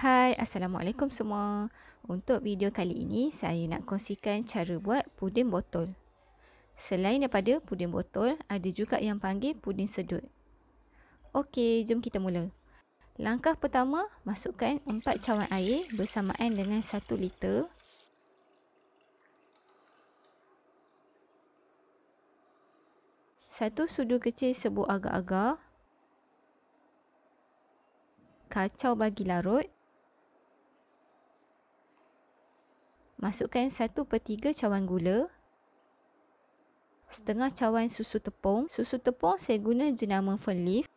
Hai, Assalamualaikum semua. Untuk video kali ini, saya nak kongsikan cara buat puding botol. Selain daripada puding botol, ada juga yang panggil puding sedut. Okey, jom kita mula. Langkah pertama, masukkan 4 cawan air bersamaan dengan 1 liter. Satu sudu kecil sebut agak-agak. Kacau bagi larut. Masukkan 1 per 3 cawan gula. Setengah cawan susu tepung. Susu tepung saya guna jenama Fernleaf.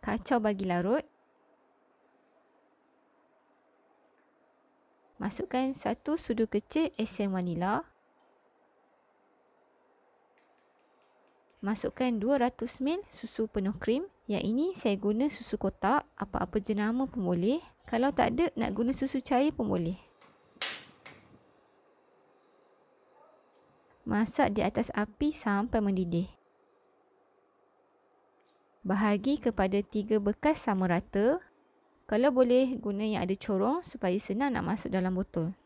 Kacau bagi larut. Masukkan satu sudu kecil esen vanila. Masukkan 200 ml susu penuh krim. Yang ini saya guna susu kotak. Apa-apa jenama pun boleh. Kalau tak ada, nak guna susu cair pun boleh. Masak di atas api sampai mendidih. Bahagi kepada 3 bekas sama rata. Kalau boleh, guna yang ada corong supaya senang nak masuk dalam botol.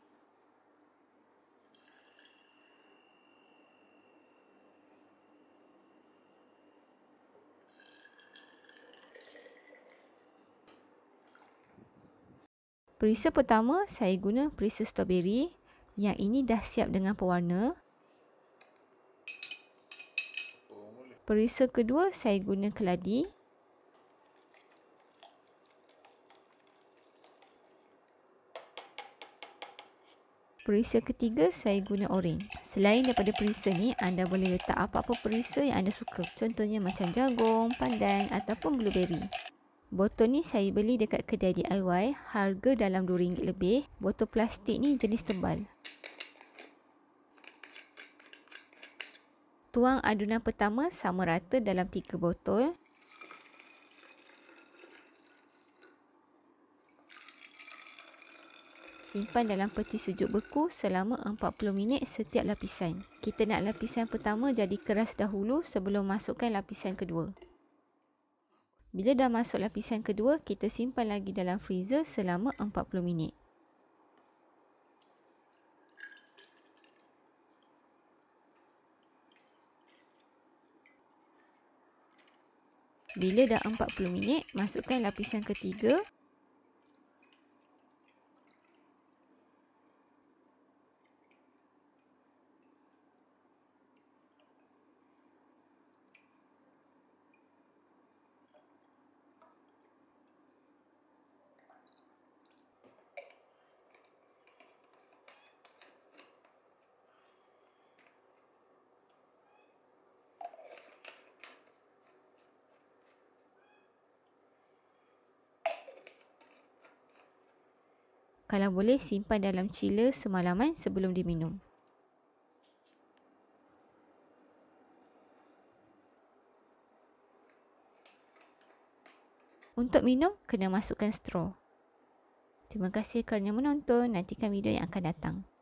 Perisa pertama saya guna perisa strawberry yang ini dah siap dengan pewarna. Perisa kedua saya guna keladi. Perisa ketiga saya guna orange. Selain daripada perisa ni anda boleh letak apa-apa perisa yang anda suka. Contohnya macam jagung, pandan ataupun blueberry. Botol ni saya beli dekat kedai DIY, harga dalam RM2 lebih. Botol plastik ni jenis tebal. Tuang adunan pertama sama rata dalam 3 botol. Simpan dalam peti sejuk beku selama 40 minit setiap lapisan. Kita nak lapisan pertama jadi keras dahulu sebelum masukkan lapisan kedua. Bila dah masuk lapisan kedua, kita simpan lagi dalam freezer selama 40 minit. Bila dah 40 minit, masukkan lapisan ketiga Kalau boleh simpan dalam chiller semalaman sebelum diminum. Untuk minum, kena masukkan straw. Terima kasih kerana menonton. Nantikan video yang akan datang.